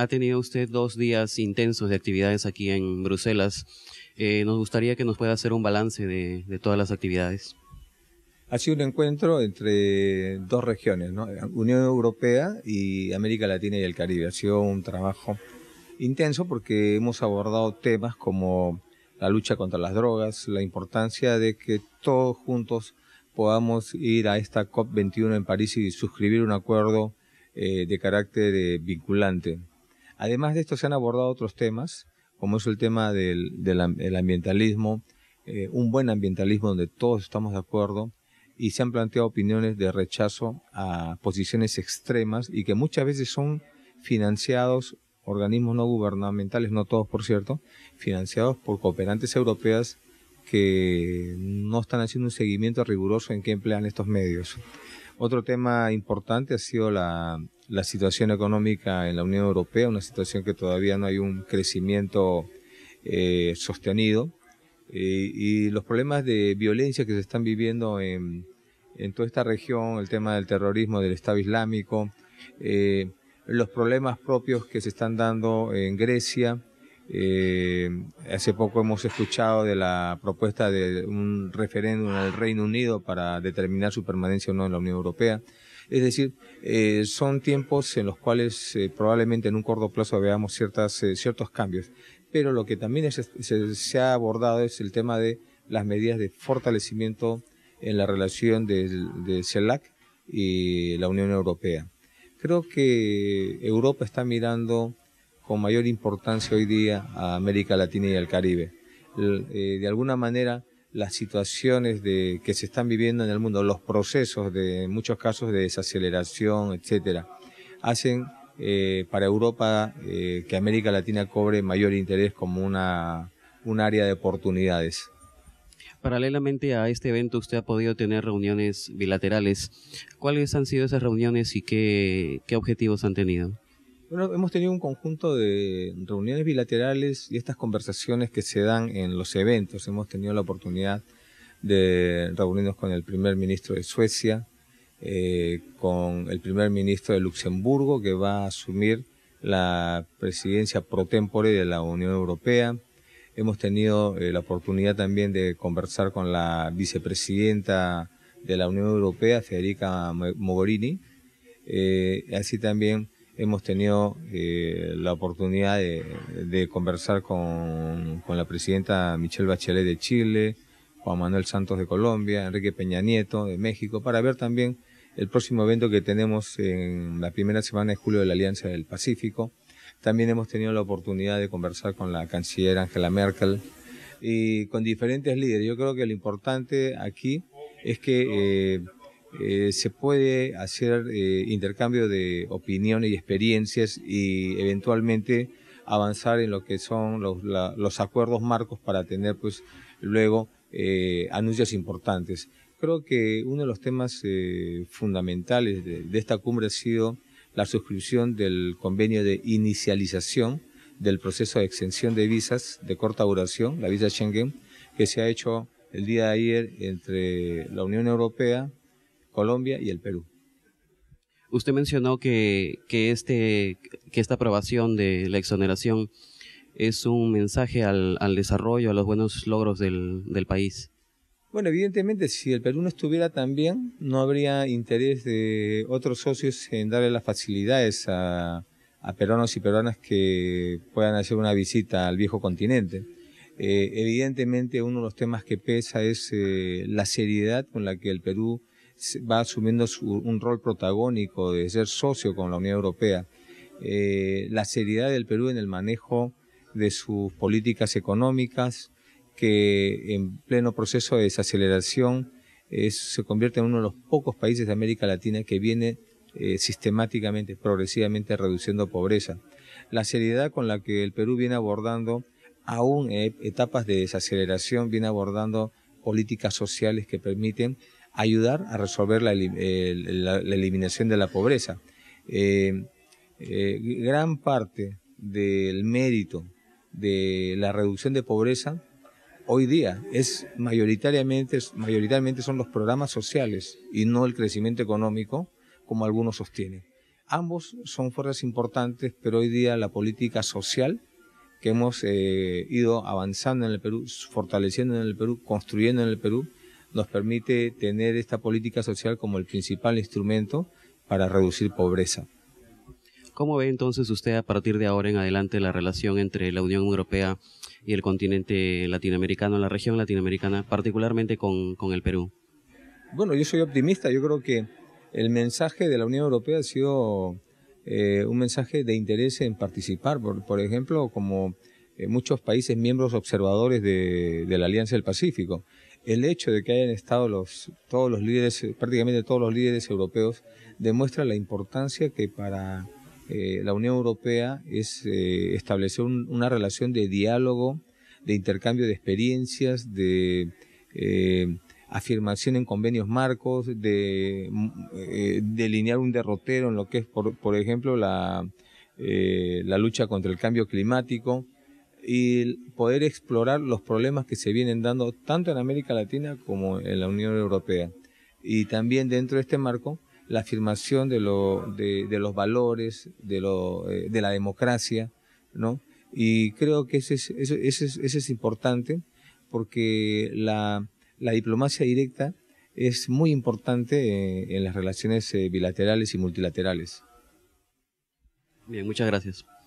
ha tenido usted dos días intensos de actividades aquí en Bruselas. Eh, nos gustaría que nos pueda hacer un balance de, todas las actividades. Ha sido un encuentro entre dos regiones, ¿no? Unión Europea y América Latina y el Caribe. Ha sido un trabajo intenso porque hemos abordado temas como la lucha contra las drogas, la importancia de que todos juntos podamos ir a esta COP21 en París y suscribir un acuerdo eh, de carácter eh, vinculante. Además de esto se han abordado otros temas, como es el tema del, ambientalismo, eh, un buen ambientalismo donde todos estamos de acuerdo, y se han planteado opiniones de rechazo a posiciones extremas y que muchas veces son financiados organismos no gubernamentales, no todos por cierto, financiados por cooperantes europeas que no están haciendo un seguimiento riguroso en qué emplean estos medios. Otro tema importante ha sido la, situación económica en la Unión Europea, una situación que todavía no hay un crecimiento eh, sostenido, eh, y los problemas de violencia que se están viviendo en, toda esta región, el tema del terrorismo, del Estado Islámico, eh, los problemas propios que se están dando en Grecia, eh, hace poco hemos escuchado de la propuesta de un referéndum al Reino Unido para determinar su permanencia o no en la Unión Europea. Es decir, eh, son tiempos en los cuales eh, probablemente en un corto plazo veamos ciertos cambios. Pero lo que también se, ha abordado es el tema de las medidas de fortalecimiento en la relación de, de CELAC y la Unión Europea. Creo que Europa está mirando con mayor importancia hoy día a América Latina y al Caribe. Eh, de alguna manera, las situaciones de, que se están viviendo en el mundo, los procesos de muchos casos de desaceleración, etcétera, hacen eh, para Europa eh, que América Latina cobre mayor interés como una, un área de oportunidades. Paralelamente a este evento, usted ha podido tener reuniones bilaterales. ¿Cuáles han sido esas reuniones y qué, qué objetivos han tenido? Bueno, hemos tenido un conjunto de reuniones bilaterales y estas conversaciones que se dan en los eventos. Hemos tenido la oportunidad de reunirnos con el primer ministro de Suecia, eh, con el primer ministro de Luxemburgo, que va a asumir la presidencia pro tempore de la Unión Europea. Hemos tenido eh, la oportunidad también de conversar con la vicepresidenta de la Unión Europea, Federica Mogherini. Eh, así también hemos tenido eh, la oportunidad de, conversar con, la presidenta Michelle Bachelet de Chile, Juan Manuel Santos de Colombia, Enrique Peña Nieto de México, para ver también el próximo evento que tenemos en la primera semana de julio de la Alianza del Pacífico. También hemos tenido la oportunidad de conversar con la canciller Angela Merkel y con diferentes líderes. Yo creo que lo importante aquí es que eh, eh, se puede hacer eh, intercambio de opiniones y experiencias y eventualmente avanzar en lo que son los, acuerdos marcos para tener pues luego eh, anuncios importantes. Creo que uno de los temas fundamentales de, de, esta cumbre ha sido la suscripción del convenio de inicialización del proceso de exención de visas de corta duración, la visa Schengen, que se ha hecho el día de ayer entre la Unión Europea, Colombia y el Perú. Usted mencionó que, este, que esta aprobación de la exoneración es un mensaje al, desarrollo, a los buenos logros del, país. Bueno, evidentemente, si el Perú no estuviera tan bien, no habría interés de otros socios en darle las facilidades a, peruanos y peruanas que puedan hacer una visita al viejo continente. Eh, evidentemente, uno de los temas que pesa es eh, la seriedad con la que el Perú va asumiendo un rol protagónico de ser socio con la Unión Europea. Eh, la seriedad del Perú en el manejo de sus políticas económicas, que en pleno proceso de desaceleración eh, se convierte en uno de los pocos países de América Latina que viene eh, sistemáticamente, progresivamente reduciendo pobreza. La seriedad con la que el Perú viene abordando, aún en etapas de desaceleración, viene abordando políticas sociales que permiten ayudar a resolver la, eliminación de la pobreza. Eh, eh, gran parte del mérito de la reducción de pobreza hoy día es mayoritariamente, son los programas sociales y no el crecimiento económico como algunos sostienen. Ambos son fuerzas importantes, pero hoy día la política social que hemos eh, ido avanzando en el Perú, fortaleciendo en el Perú, construyendo en el Perú, nos permite tener esta política social como el principal instrumento para reducir pobreza. ¿Cómo ve entonces usted a partir de ahora en adelante la relación entre la Unión Europea y el continente latinoamericano, la región latinoamericana, particularmente con, el Perú? Bueno, yo soy optimista, yo creo que el mensaje de la Unión Europea ha sido eh, un mensaje de interés en participar, por, ejemplo, como eh, muchos países miembros observadores de la Alianza del Pacífico el hecho de que hayan estado los, todos los líderes, eh, prácticamente todos los líderes europeos, demuestra la importancia que para eh, la Unión Europea es eh, establecer una relación de diálogo, de intercambio de experiencias, de afirmación en convenios marcos, de mm, delinear un derrotero en lo que es, por, ejemplo, la lucha contra el cambio climático y poder explorar los problemas que se vienen dando tanto en América Latina como en la Unión Europea. Y también dentro de este marco, la afirmación de, los valores, eh, de, la democracia, ¿no? Y creo que ese es, ese, es, importante porque la, diplomacia directa es muy importante eh, en las relaciones eh, bilaterales y multilaterales. Bien, muchas gracias.